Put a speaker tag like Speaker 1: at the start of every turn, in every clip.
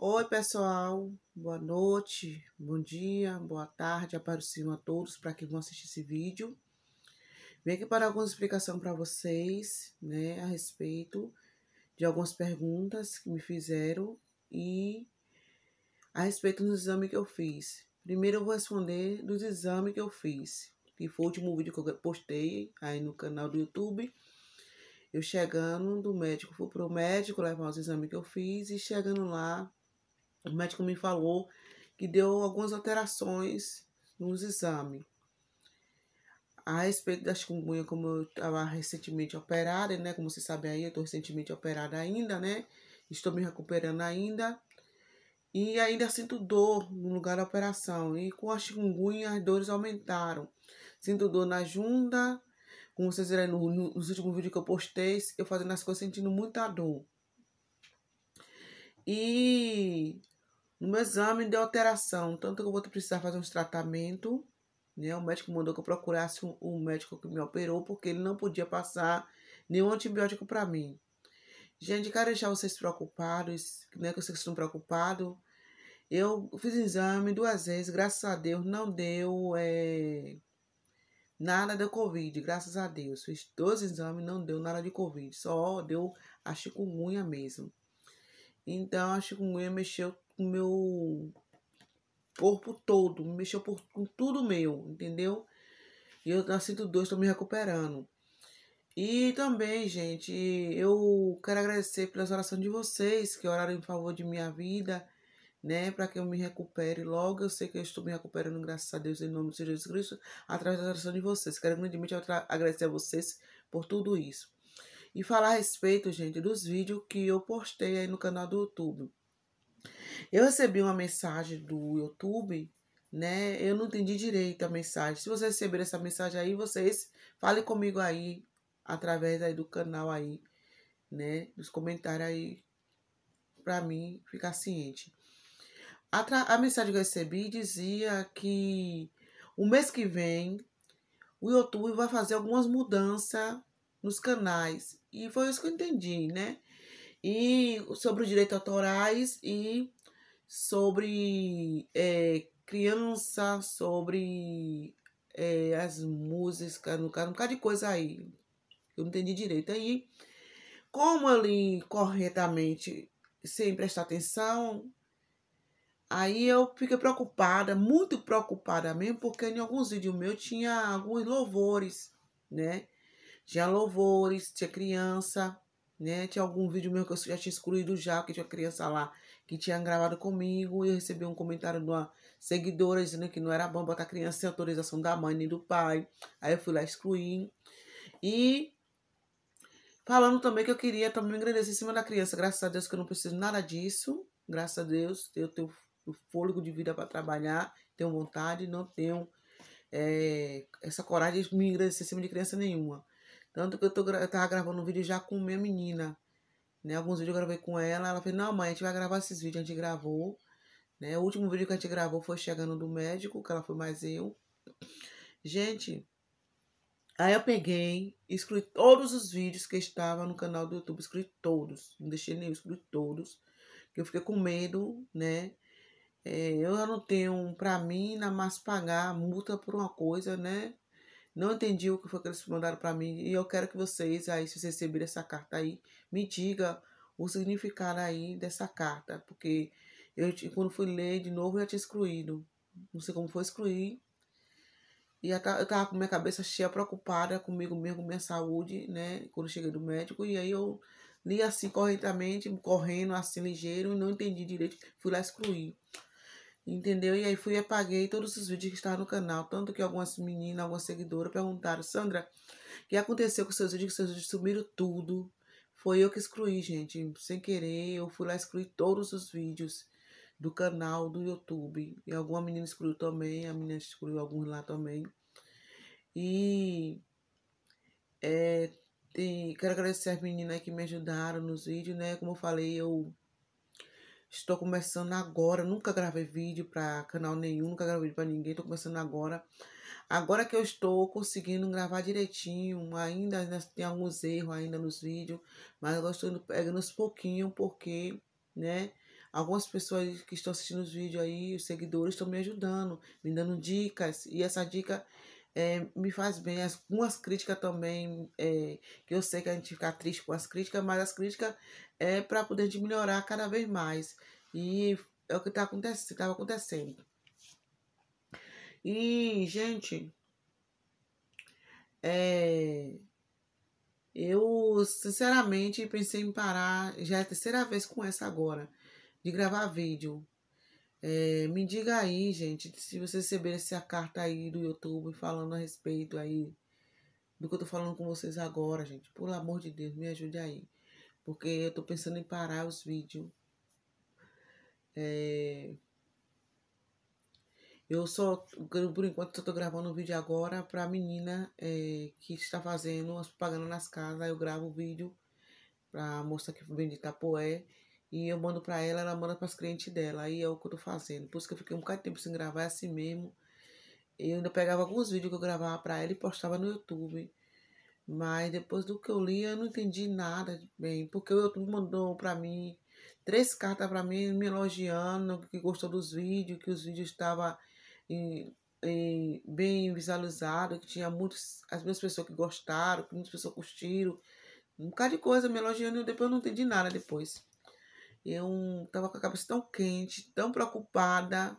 Speaker 1: Oi, pessoal. Boa noite, bom dia, boa tarde. Apareciam a todos para que vão assistir esse vídeo. Vem aqui para alguma explicação para vocês, né, a respeito de algumas perguntas que me fizeram e a respeito dos exames que eu fiz. Primeiro eu vou responder dos exames que eu fiz, que foi o último vídeo que eu postei aí no canal do YouTube. Eu chegando do médico, fui pro médico levar os exames que eu fiz e chegando lá o médico me falou que deu algumas alterações nos exames. A respeito da chikungunya, como eu estava recentemente operada, né? Como vocês sabem aí, eu estou recentemente operada ainda, né? Estou me recuperando ainda. E ainda sinto dor no lugar da operação. E com a chikungunya, as dores aumentaram. Sinto dor na junta. Como vocês viram no, no, nos últimos vídeos que eu postei, eu fazendo as coisas sentindo muita dor. E no meu exame deu alteração, tanto que eu vou precisar fazer uns tratamentos. Né? O médico mandou que eu procurasse o um, um médico que me operou, porque ele não podia passar nenhum antibiótico para mim. Gente, quero deixar vocês preocupados, né? Que eu sei que estão preocupados. Eu fiz exame duas vezes, graças a Deus, não deu é, nada de Covid, graças a Deus. Fiz dois exames, não deu nada de Covid, só deu a chikungunya mesmo. Então, a chikungunya mexeu o meu corpo todo, mexeu por, com tudo meu, entendeu? E eu nasci do dois, estou me recuperando. E também, gente, eu quero agradecer pelas orações de vocês que oraram em favor de minha vida, né? Para que eu me recupere logo. Eu sei que eu estou me recuperando, graças a Deus, em nome de Jesus Cristo, através da oração de vocês. Quero grandemente agradecer a vocês por tudo isso. E falar a respeito, gente, dos vídeos que eu postei aí no canal do YouTube. Eu recebi uma mensagem do YouTube, né? Eu não entendi direito a mensagem. Se você receber essa mensagem aí, vocês falem comigo aí, através aí do canal aí, né? Dos comentários aí, pra mim ficar ciente. A, a mensagem que eu recebi dizia que o mês que vem o YouTube vai fazer algumas mudanças nos canais. E foi isso que eu entendi, né? e sobre os direitos autorais e sobre é, criança, sobre é, as músicas, no caso, um bocado de coisa aí. Eu não entendi direito. Aí, como ali corretamente, sem prestar atenção, aí eu fiquei preocupada, muito preocupada mesmo, porque em alguns vídeos meus tinha alguns louvores, né? Tinha louvores, tinha criança, né? Tinha algum vídeo meu que eu já tinha excluído já, porque tinha criança lá que tinha gravado comigo e eu recebi um comentário de uma seguidora dizendo que não era bom botar criança sem autorização da mãe nem do pai. Aí eu fui lá excluir. E falando também que eu queria também agradecer em cima da criança. Graças a Deus que eu não preciso nada disso. Graças a Deus eu tenho o fôlego de vida para trabalhar, tenho vontade, não tenho é, essa coragem de me agradecer em cima de criança nenhuma. Tanto que eu, tô, eu tava gravando um vídeo já com minha menina. Né? Alguns vídeos eu gravei com ela. Ela fez, não, mãe, a gente vai gravar esses vídeos. A gente gravou. Né? O último vídeo que a gente gravou foi chegando do médico, que ela foi mais eu. Gente, aí eu peguei, excluí todos os vídeos que estavam no canal do YouTube, excluí todos, não deixei nenhum, excluí todos, que eu fiquei com medo, né? É, eu não tenho, pra mim, nada mais pagar multa por uma coisa, né? Não entendi o que foi que eles mandaram para mim e eu quero que vocês, aí, se vocês receberem essa carta aí, me diga o significado aí dessa carta, porque eu, quando fui ler de novo, eu já tinha excluído. Não sei como foi excluir. E eu tava com minha cabeça cheia, preocupada comigo mesmo, com minha saúde, né? Quando cheguei do médico. E aí eu li assim corretamente, correndo, assim ligeiro, e não entendi direito. Fui lá excluir. Entendeu? E aí fui e apaguei todos os vídeos que estavam no canal. Tanto que algumas meninas, algumas seguidoras perguntaram, Sandra, o que aconteceu com seus vídeos? Que seus vídeos sumiram tudo. Foi eu que excluí, gente. Sem querer, eu fui lá excluir todos os vídeos do canal do YouTube. E alguma menina excluiu também, a menina excluiu alguns lá também. E é, tem, quero agradecer as meninas que me ajudaram nos vídeos, né? Como eu falei, eu Estou começando agora, nunca gravei vídeo para canal nenhum, nunca gravei para ninguém, estou começando agora. Agora que eu estou conseguindo gravar direitinho, ainda, ainda tem alguns erros ainda nos vídeos, mas eu estou pegando aos pouquinho porque, né, algumas pessoas que estão assistindo os vídeos aí, os seguidores estão me ajudando, me dando dicas, e essa dica é, me faz bem. Algumas críticas também, é, que eu sei que a gente fica triste com as críticas, mas as críticas é para poder gente melhorar cada vez mais. E é o que tá acontecendo, estava acontecendo. E, gente, é, eu sinceramente pensei em parar, já é a terceira vez com essa agora, de gravar vídeo. É, me diga aí, gente, se vocês receber essa carta aí do YouTube falando a respeito aí do que eu tô falando com vocês agora, gente. por amor de Deus, me ajude aí. Porque eu tô pensando em parar os vídeos. É... Eh, eu só, por enquanto, só tô gravando um vídeo agora pra menina é, que está fazendo as propagandas nas casas. Eu gravo o vídeo pra mostrar que o Bendita Poé. E eu mando para ela, ela manda para as clientes dela. Aí é o que eu tô fazendo. Por isso que eu fiquei um bocado de tempo sem gravar, é assim mesmo. Eu ainda pegava alguns vídeos que eu gravava para ela e postava no YouTube. Mas depois do que eu li, eu não entendi nada bem. Porque o YouTube mandou para mim três cartas para mim me elogiando, que gostou dos vídeos, que os vídeos estavam bem visualizados, que tinha muitas as mesmas pessoas que gostaram, que muitas pessoas curtiram. Um bocado de coisa me elogiando e depois eu não entendi nada depois eu estava com a cabeça tão quente, tão preocupada,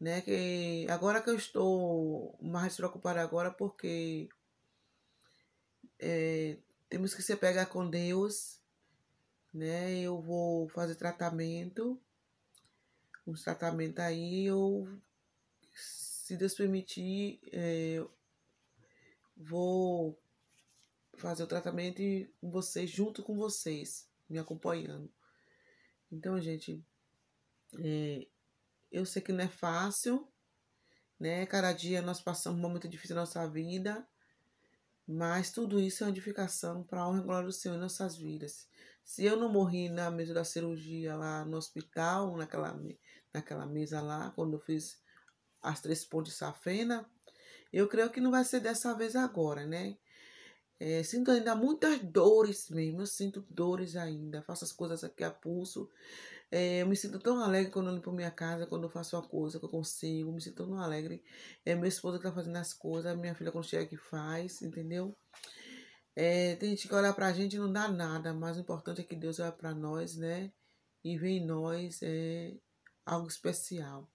Speaker 1: né? Que agora que eu estou mais preocupada agora porque é, temos que se pegar com Deus, né? Eu vou fazer tratamento, um tratamento aí, eu, se Deus permitir, é, vou fazer o tratamento com vocês, junto com vocês, me acompanhando. Então, gente, é, eu sei que não é fácil, né? Cada dia nós passamos um momento difícil na nossa vida, mas tudo isso é uma edificação para a honra e glória do Senhor em nossas vidas. Se eu não morri na mesa da cirurgia lá no hospital, naquela, naquela mesa lá, quando eu fiz as três pontes de safena, eu creio que não vai ser dessa vez agora, né? É, sinto ainda muitas dores mesmo, eu sinto dores ainda, faço as coisas aqui a pulso. É, eu me sinto tão alegre quando eu limpo minha casa, quando eu faço uma coisa que eu consigo, me sinto tão alegre. É minha esposa que tá fazendo as coisas, minha filha quando chega faz, entendeu? É, tem gente que olha pra gente e não dá nada, mas o importante é que Deus olha pra nós, né? E vem em nós é, algo especial.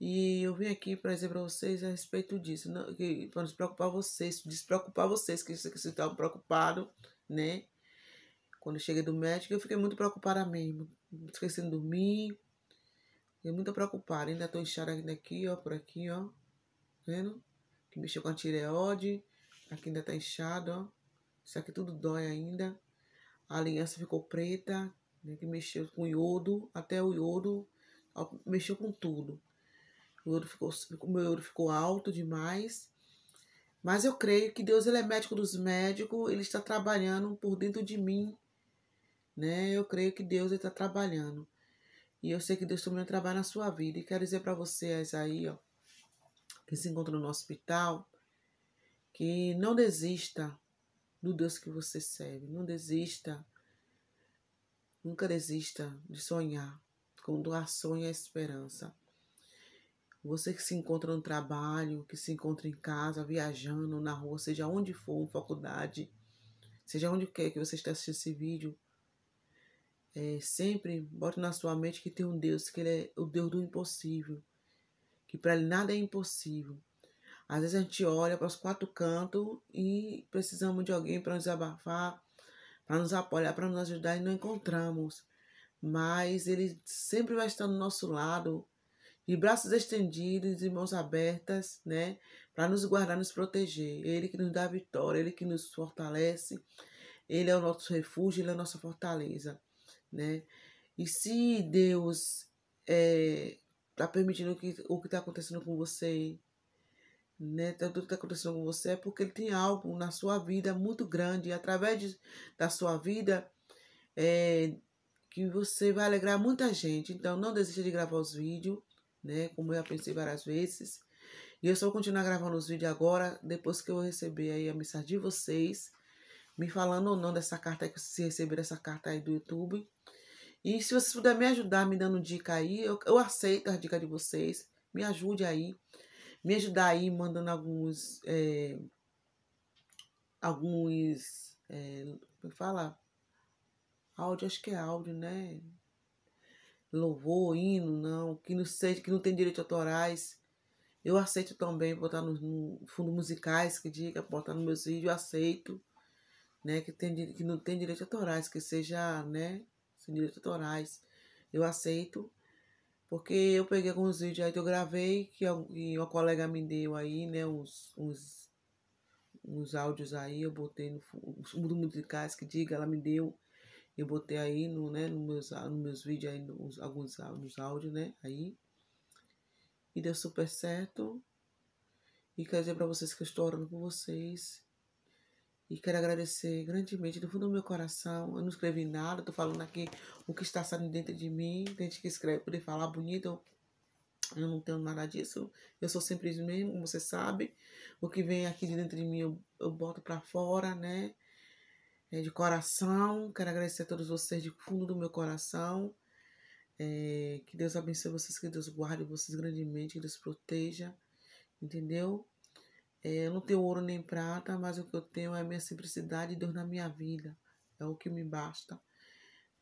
Speaker 1: E eu vim aqui para dizer para vocês a respeito disso, não, para nos preocupar vocês, despreocupar vocês que, que vocês estavam preocupados, né? Quando eu cheguei do médico, eu fiquei muito preocupada mesmo, esquecendo de dormir, fiquei muito preocupada, ainda estou inchada ainda aqui, ó, por aqui, ó, vendo? Que mexeu com a tireoide, aqui ainda está inchado, ó, isso aqui tudo dói ainda, a aliança ficou preta, né, que mexeu com iodo, até o iodo, ó, mexeu com tudo o meu, ficou, o meu ouro ficou alto demais. Mas eu creio que Deus ele é médico dos médicos, ele está trabalhando por dentro de mim. Né? Eu creio que Deus está trabalhando. E eu sei que Deus também trabalha na sua vida. E quero dizer para vocês aí, ó, que se encontram no hospital, que não desista do Deus que você serve. Não desista. Nunca desista de sonhar. Quando há sonho, há esperança. Você que se encontra no trabalho, que se encontra em casa, viajando, na rua, seja onde for, faculdade, seja onde quer que você esteja assistindo esse vídeo, é, sempre bote na sua mente que tem um Deus, que Ele é o Deus do impossível, que para Ele nada é impossível. Às vezes a gente olha para os quatro cantos e precisamos de alguém para nos abafar, para nos apoiar, para nos ajudar e não encontramos. Mas Ele sempre vai estar do nosso lado de braços estendidos e mãos abertas, né? Para nos guardar, nos proteger. Ele que nos dá a vitória, ele que nos fortalece, ele é o nosso refúgio, ele é a nossa fortaleza, né? E se Deus está é, tá permitindo que, o que está acontecendo com você, né? Tá, tudo que está acontecendo com você é porque ele tem algo na sua vida muito grande, e através de, da sua vida. É, que você vai alegrar muita gente. Então, não desista de gravar os vídeos né? Como eu já pensei várias vezes. E eu só vou continuar gravando os vídeos agora, depois que eu receber aí a mensagem de vocês, me falando ou não dessa carta, que vocês receberam essa carta aí do YouTube. E se vocês puderem me ajudar, me dando dica aí, eu, eu aceito as dicas de vocês. Me ajude aí. Me ajudar aí, mandando alguns. É, alguns. É, como é fala? Áudio, acho que é áudio, né? louvor, hino, não, que não seja, que não tem direitos autorais. Eu aceito também botar no fundo musicais que diga, botar nos meus vídeos, eu aceito, né, que, tem, que não tem direitos autorais, que seja, né, sem direitos autorais. Eu aceito, porque eu peguei alguns vídeos aí que eu gravei, que, é e uma colega me deu aí, né, uns, uns, uns áudios aí, eu botei no, fundo musicais que diga, ela me deu eu botei aí no, né, nos meus, no meus vídeos, aí, nos, alguns nos áudios, né? Aí. E deu super certo. E quero dizer para vocês que eu estou orando por vocês. E quero agradecer grandemente do fundo do meu coração. Eu não escrevi nada, estou falando aqui o que está saindo dentro de mim. Tem gente que escreve poder falar bonito. Eu não tenho nada disso. Eu sou sempre mesmo, como você sabe. O que vem aqui de dentro de mim eu, eu boto para fora, né? É, de coração, quero agradecer a todos vocês de fundo do meu coração. É, que Deus abençoe vocês, que Deus guarde vocês grandemente, que Deus proteja, entendeu? É, eu não tenho ouro nem prata, mas o que eu tenho é a minha simplicidade e Deus na minha vida. É o que me basta,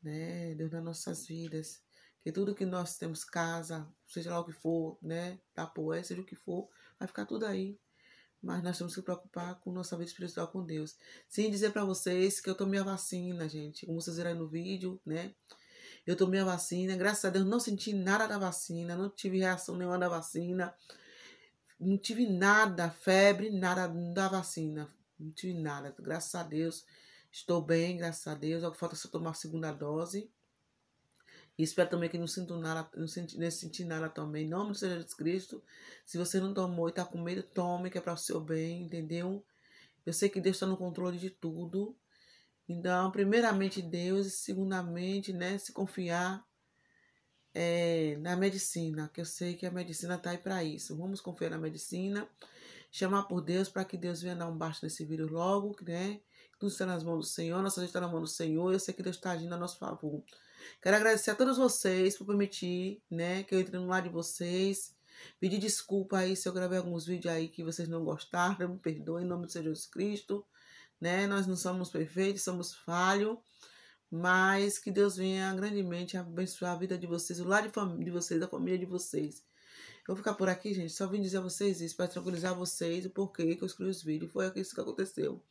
Speaker 1: né? Deus nas nossas vidas. Que tudo que nós temos, casa, seja lá o que for, né? Tapoé, seja o que for, vai ficar tudo aí mas nós temos que preocupar com nossa vida espiritual com Deus. Sem dizer para vocês que eu tomei a vacina, gente, como vocês viram no vídeo, né? Eu tomei a vacina, graças a Deus não senti nada da vacina, não tive reação nenhuma da vacina, não tive nada, febre, nada da vacina, não tive nada, graças a Deus. Estou bem, graças a Deus. falta só tomar a segunda dose. E espero também que não sinto nada, não senti, não senti nada também. Em nome do Senhor Jesus Cristo. Se você não tomou e está com medo, tome, que é para o seu bem, entendeu? Eu sei que Deus está no controle de tudo. Então, primeiramente Deus, e segundamente, né, se confiar é, na medicina, que eu sei que a medicina está aí para isso. Vamos confiar na medicina, chamar por Deus para que Deus venha dar um baixo nesse vírus logo, né? Tudo está nas mãos do Senhor, nossa vida está na mão do Senhor. Eu sei que Deus está agindo a nosso favor. Quero agradecer a todos vocês por permitir, né, que eu entre no lar de vocês. Pedir desculpa aí se eu gravei alguns vídeos aí que vocês não gostaram. Me perdoem, em nome de Jesus Cristo. Né? Nós não somos perfeitos, somos falhos. Mas que Deus venha grandemente abençoar a vida de vocês, o lar de, de vocês, da família de vocês. Eu vou ficar por aqui, gente. Só vim dizer a vocês isso para tranquilizar vocês o porquê que eu escolhi os vídeos. Foi isso que aconteceu.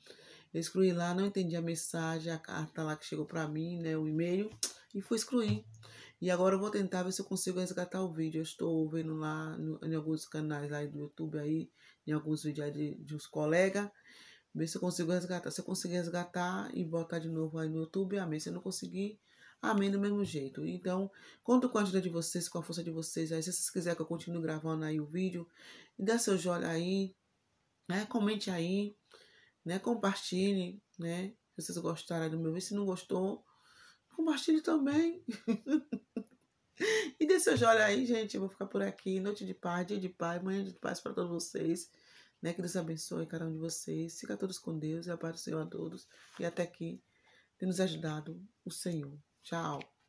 Speaker 1: Eu excluí lá, não entendi a mensagem, a carta lá que chegou para mim, né, o e-mail, e fui excluir. E agora eu vou tentar ver se eu consigo resgatar o vídeo. Eu estou vendo lá no, em alguns canais lá do YouTube aí, em alguns vídeos aí de, de uns colegas, ver se eu consigo resgatar. Se eu conseguir resgatar e botar de novo aí no YouTube, amém. Se eu não conseguir, amém do mesmo jeito. Então, conto com a ajuda de vocês, com a força de vocês aí. Se vocês quiserem que eu continue gravando aí o vídeo, dá seu joinha aí, né? Comente aí né? Compartilhe, né? Se vocês gostaram do meu vídeo, se não gostou, compartilhe também. e dê seu joinha aí, gente. Eu vou ficar por aqui. Noite de paz, dia de paz, manhã de paz para todos vocês. Né? Que Deus abençoe cada um de vocês. Fica todos com Deus e a paz do Senhor a todos. E até aqui tem nos ajudado o Senhor. Tchau.